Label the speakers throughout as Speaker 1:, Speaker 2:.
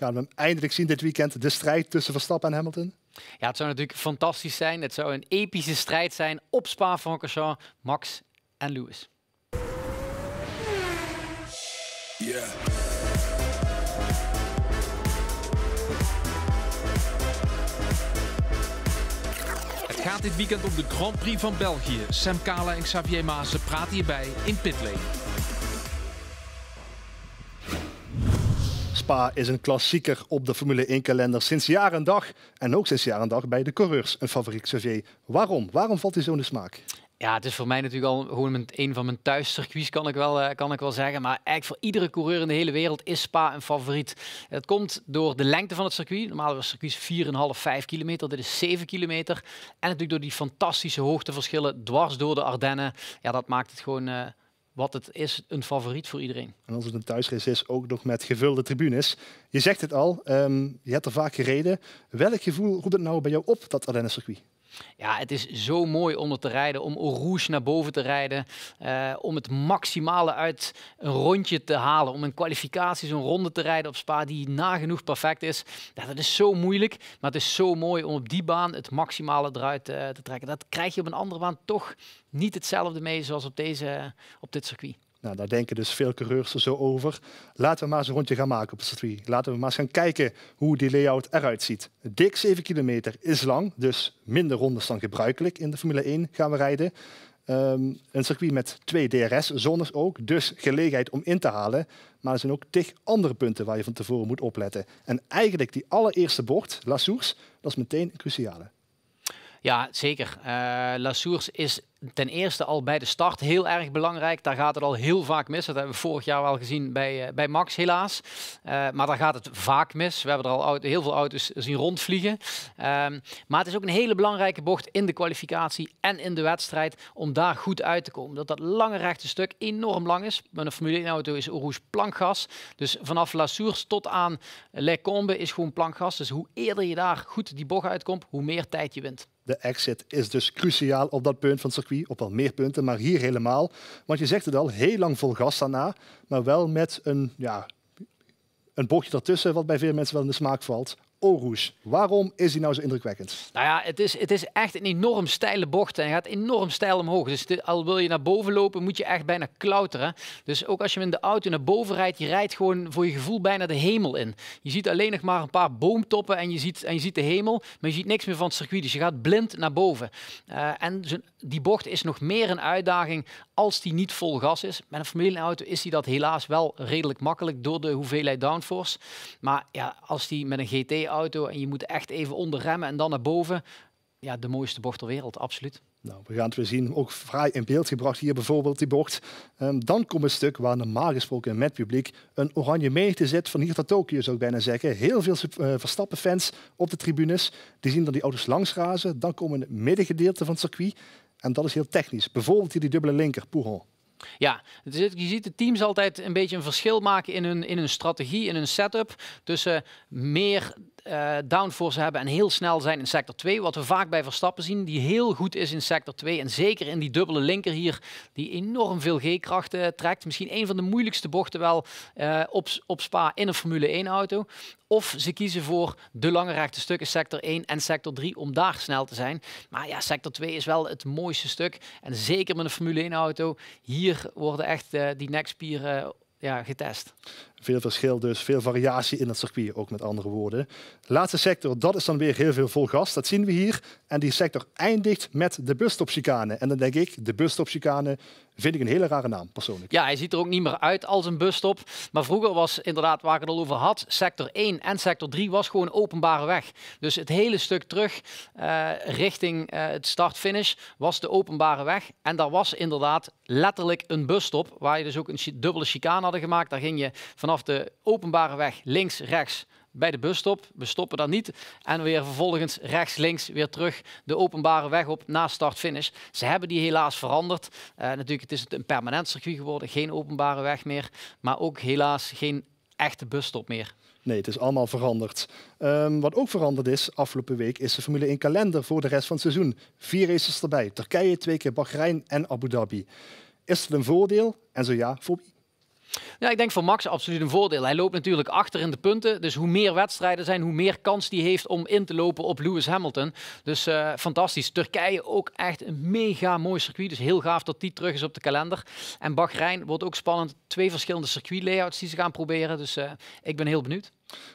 Speaker 1: Gaan we eindelijk zien dit weekend, de strijd tussen Verstappen en Hamilton?
Speaker 2: Ja, het zou natuurlijk fantastisch zijn. Het zou een epische strijd zijn op Spa-Francorchamps, Max en Lewis. Het gaat dit weekend om de Grand Prix van België. Sam Kala en Xavier Maassen praten hierbij
Speaker 3: in Pitlane.
Speaker 1: Spa is een klassieker op de Formule 1-kalender sinds jaar en dag. En ook sinds jaar en dag bij de coureurs een favoriet Xavier. Waarom? Waarom valt hij zo in de smaak?
Speaker 2: Ja, het is voor mij natuurlijk al gewoon een van mijn thuiscircuits, kan ik, wel, eh, kan ik wel zeggen. Maar eigenlijk voor iedere coureur in de hele wereld is Spa een favoriet. Dat komt door de lengte van het circuit. Normaal was het circuit 4,5, 5 kilometer. Dit is 7 kilometer. En natuurlijk door die fantastische hoogteverschillen dwars door de Ardennen. Ja, dat maakt het gewoon... Eh, wat het is, een favoriet voor iedereen.
Speaker 1: En als het een thuisrace is, ook nog met gevulde tribunes. Je zegt het al, ehm, je hebt er vaak gereden. Welk gevoel roept het nou bij jou op, dat arena circuit?
Speaker 2: Ja, het is zo mooi om er te rijden, om Rouge naar boven te rijden, eh, om het maximale uit een rondje te halen, om een kwalificaties een ronde te rijden op Spa die nagenoeg perfect is. dat is zo moeilijk, maar het is zo mooi om op die baan het maximale eruit eh, te trekken. Dat krijg je op een andere baan toch niet hetzelfde mee zoals op, deze,
Speaker 1: op dit circuit. Nou, daar denken dus veel coureurs zo over. Laten we maar eens een rondje gaan maken op het circuit. Laten we maar eens gaan kijken hoe die layout eruit ziet. Dik 7 kilometer is lang, dus minder rondes dan gebruikelijk in de Formule 1 gaan we rijden. Ehm, een circuit met twee DRS-zones ook, dus gelegenheid om in te halen. Maar er zijn ook tig andere punten waar je van tevoren moet opletten. En eigenlijk die allereerste bocht, La Source, dat is meteen een cruciale.
Speaker 2: Ja, zeker. Uh, eh, La Source is ten eerste al bij de start heel erg belangrijk. Daar gaat het al heel vaak mis. Dat hebben we vorig jaar wel gezien bij, eh, bij Max, helaas. Eh, maar daar gaat het vaak mis. We hebben er al heel veel auto's zien rondvliegen. Ehm, maar het is ook een hele belangrijke bocht in de kwalificatie en in de wedstrijd om daar goed uit te komen. Dat dat lange rechte stuk enorm lang is. Met een Formule 1-auto is Rouge plankgas. Dus vanaf La Source tot aan Le Combe is gewoon plankgas. Dus hoe eerder je daar goed die bocht uitkomt, hoe meer tijd je wint.
Speaker 1: De exit is dus cruciaal op dat punt van het op wel meer punten, maar hier helemaal. Want je zegt het al, heel lang vol gas daarna, maar wel met een, ja, een bochtje ertussen, wat bij veel mensen wel in de smaak valt. Oroes. Waarom is hij nou zo indrukwekkend?
Speaker 2: Nou ja, het is, het is echt een enorm steile bocht en hij gaat enorm steil omhoog. Dus dit, al wil je naar boven lopen, moet je echt bijna klauteren. Dus ook als je in de auto naar boven rijdt, je rijdt gewoon voor je gevoel bijna de hemel in. Je ziet alleen nog maar een paar boomtoppen en je ziet, en je ziet de hemel, maar je ziet niks meer van het circuit. Dus je gaat blind naar boven. Eh, en die bocht is nog meer een uitdaging als die niet vol gas is. Met een familieauto auto is die dat helaas wel redelijk makkelijk door de hoeveelheid downforce. Maar ja, als die met een GT auto en je moet echt even onderremmen en dan naar boven. Ja, de mooiste bocht ter wereld, absoluut.
Speaker 1: Nou, we gaan het weer zien. Ook vrij in beeld gebracht hier bijvoorbeeld, die bocht. Ehm, dan komt een stuk waar normaal gesproken met publiek een oranje menigte zit. Van hier tot Tokio zou ik bijna zeggen. Heel veel eh, Verstappen-fans op de tribunes. Die zien dan die auto's langs razen. Dan komen het middengedeelte van het circuit. En dat is heel technisch. Bijvoorbeeld hier die dubbele linker, Pouron.
Speaker 2: Ja, je ziet de teams altijd een beetje een verschil maken in hun, in hun strategie, in hun setup. Tussen eh, meer uh, downforce hebben en heel snel zijn in sector 2. Wat we vaak bij Verstappen zien, die heel goed is in sector 2. En zeker in die dubbele linker hier, die enorm veel G-krachten eh, trekt. Misschien een van de moeilijkste bochten wel eh, op, op Spa in een Formule 1-auto. Of ze kiezen voor de lange rechte stukken, sector 1 en sector 3, om daar snel te zijn. Maar ja, sector 2 is wel het mooiste stuk. En zeker met een Formule 1-auto, hier worden echt die nekspieren ja, getest.
Speaker 1: Veel verschil dus, veel variatie in het circuit, ook met andere woorden. Laatste sector, dat is dan weer heel veel vol gas. Dat zien we hier. En die sector eindigt met de busstopchicane. En dan denk ik, de busstopchicane vind ik een hele rare naam, persoonlijk.
Speaker 2: Ja, hij ziet er ook niet meer uit als een busstop. Maar vroeger was inderdaad, waar ik het al over had, sector 1 en sector 3 was gewoon openbare weg. Dus het hele stuk terug eh, richting eh, het start-finish was de openbare weg. En daar was inderdaad letterlijk een busstop, waar je dus ook een dubbele chicane hadden gemaakt. Daar ging je vanaf vanaf de openbare weg links, rechts bij de busstop. We stoppen dan niet. En weer vervolgens rechts, links, weer terug de openbare weg op na start-finish. Ze hebben die helaas veranderd. Eh, natuurlijk, het is een permanent circuit geworden. Geen openbare weg meer. Maar ook helaas geen echte busstop meer.
Speaker 1: Nee, het is allemaal veranderd. Ehm, wat ook veranderd is afgelopen week, is de Formule 1 kalender voor de rest van het seizoen. Vier races erbij. Turkije, twee keer Bahrein en Abu Dhabi. Is het een voordeel? En zo ja, voor wie?
Speaker 2: Ja, ik denk voor Max absoluut een voordeel. Hij loopt natuurlijk achter in de punten. Dus hoe meer wedstrijden zijn, hoe meer kans die heeft om in te lopen op Lewis Hamilton. Dus eh, fantastisch. Turkije ook echt een mega mooi circuit. Dus heel gaaf dat die terug is op de kalender. En Bahrein wordt ook spannend. Twee verschillende circuit layouts die ze gaan proberen. Dus eh, ik ben heel benieuwd.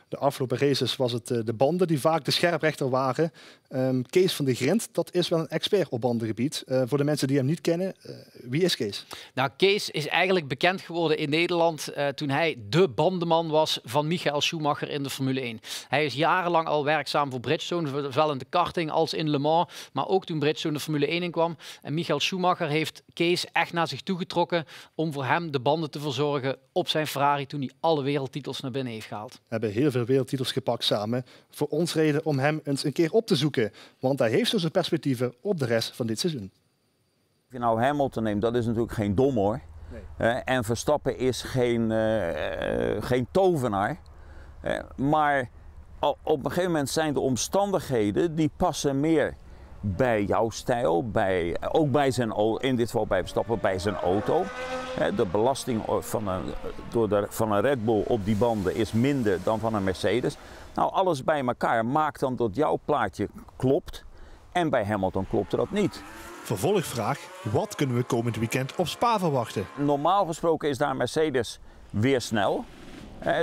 Speaker 1: De afgelopen races was het eh, de banden die vaak de scherprechter waren. Um, Kees van de Grint, dat is wel een expert op bandengebied. Eh, voor de mensen die hem niet kennen, eh, wie is Kees?
Speaker 2: Nou, Kees is eigenlijk bekend geworden in Nederland toen hij de bandenman was van Michael Schumacher in de Formule 1. Hij is jarenlang al werkzaam voor Bridgestone, zowel in de karting als in Le Mans, maar ook toen Bridgestone de Formule 1 kwam. En Michael Schumacher heeft Kees echt naar zich toegetrokken om voor hem de banden te verzorgen op zijn Ferrari toen hij alle wereldtitels naar binnen heeft gehaald
Speaker 1: heel veel wereldtitels gepakt samen. Voor ons reden om hem eens een keer op te zoeken. Want hij heeft dus perspectieven op de rest van dit seizoen.
Speaker 3: Als je nou Hamilton neemt, dat is natuurlijk geen dom hoor. en Verstappen is geen, eh, geen tovenaar. maar op een gegeven moment zijn de omstandigheden die passen meer bij jouw stijl, bij, ook bij zijn, in dit geval bij bij zijn auto. De belasting van een, door van een Red Bull op die banden is minder dan van een Mercedes. Nou, alles bij elkaar maakt dan dat jouw plaatje klopt. En bij Hamilton klopt dat niet. Vervolgvraag, wat kunnen we komend weekend op Spa verwachten? Normaal gesproken is daar Mercedes weer snel. Eh,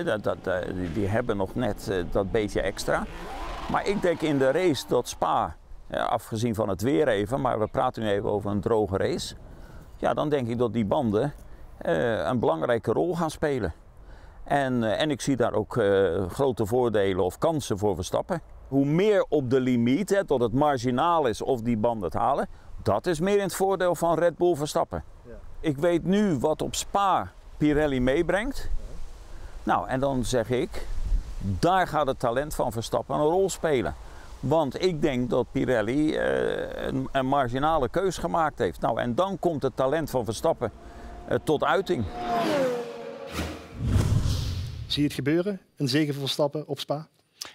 Speaker 3: die hebben nog net eh, dat beetje extra. Maar ik denk in de race dat Spa eh, afgezien van het weer even, maar we praten nu even over een droge race. Ja, dan denk ik dat die banden eh, een belangrijke rol gaan spelen. En, eh, en ik zie daar ook grote voordelen of kansen voor Verstappen. Hoe meer op de limiet, hè, tot het marginaal is of die banden het halen, dat is meer in het voordeel van Red Bull Verstappen. Ja. Ik weet nu wat op Spa Pirelli meebrengt. Nou, en dan zeg ik, daar gaat het talent van Verstappen een rol spelen. Want ik denk dat Pirelli eh, een, een marginale keus gemaakt heeft. Nou, en dan komt het talent van Verstappen eh, tot uiting. Zie je het gebeuren? Een zegen
Speaker 1: voor Verstappen op Spa?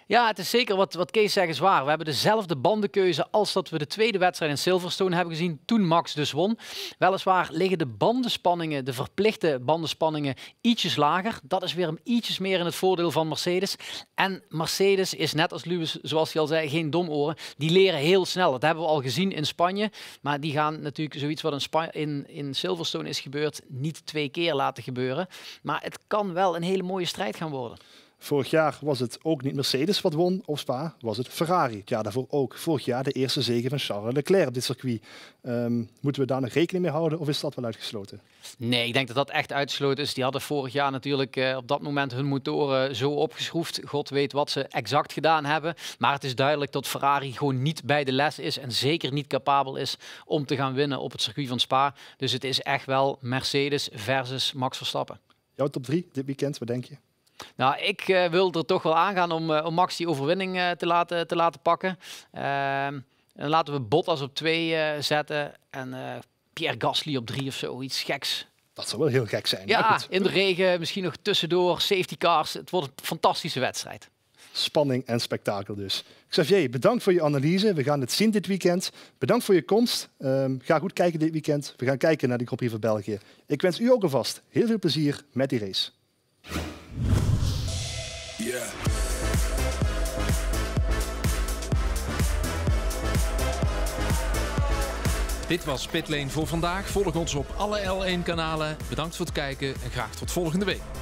Speaker 2: Ja, het is zeker wat, wat Kees zegt is waar. We hebben dezelfde bandenkeuze als dat we de tweede wedstrijd in Silverstone hebben gezien toen Max dus won. Weliswaar liggen de bandenspanningen, de verplichte bandenspanningen, ietsjes lager. Dat is weer een ietsjes meer in het voordeel van Mercedes. En Mercedes is net als Lewis, zoals je al zei, geen domoren. Die leren heel snel. Dat hebben we al gezien in Spanje. Maar die gaan natuurlijk zoiets wat in, in Silverstone is gebeurd niet twee keer laten gebeuren. Maar het kan wel een hele mooie strijd gaan worden. Vorig
Speaker 1: jaar was het ook niet Mercedes wat won op Spa, was het Ferrari. Ja, daarvoor ook. Vorig jaar de eerste zege van Charles Leclerc op dit circuit. Ehm, moeten we daar nog rekening mee houden of is dat wel uitgesloten?
Speaker 2: Nee, ik denk dat dat echt uitgesloten is. Die hadden vorig jaar natuurlijk eh, op dat moment hun motoren zo opgeschroefd. God weet wat ze exact gedaan hebben. Maar het is duidelijk dat Ferrari gewoon niet bij de les is en zeker niet capabel is om te gaan winnen op het circuit van Spa. Dus het is echt wel Mercedes versus Max Verstappen.
Speaker 1: Jouw top 3 dit weekend, wat denk je?
Speaker 2: Nou, ik uh, wil er toch wel aangaan om, eh, om Max die overwinning eh, te, laten, te laten pakken. en ehm, laten we Bottas op twee zetten en Pierre Gasly op drie of zo, iets geks.
Speaker 1: Dat zou wel heel gek zijn. Ja, in de
Speaker 2: regen, misschien nog tussendoor, safety cars. Het wordt een fantastische wedstrijd.
Speaker 1: Spanning en spektakel dus. Xavier, bedankt voor je analyse. We gaan het zien dit weekend. Bedankt voor je komst. Ehm, ga goed kijken dit weekend. We gaan kijken naar die groep hier van België. Ik wens u ook alvast heel veel plezier met die race.
Speaker 2: Dit was Pitlane voor vandaag. Volg ons op alle L1-kanalen. Bedankt voor het kijken en graag tot volgende week.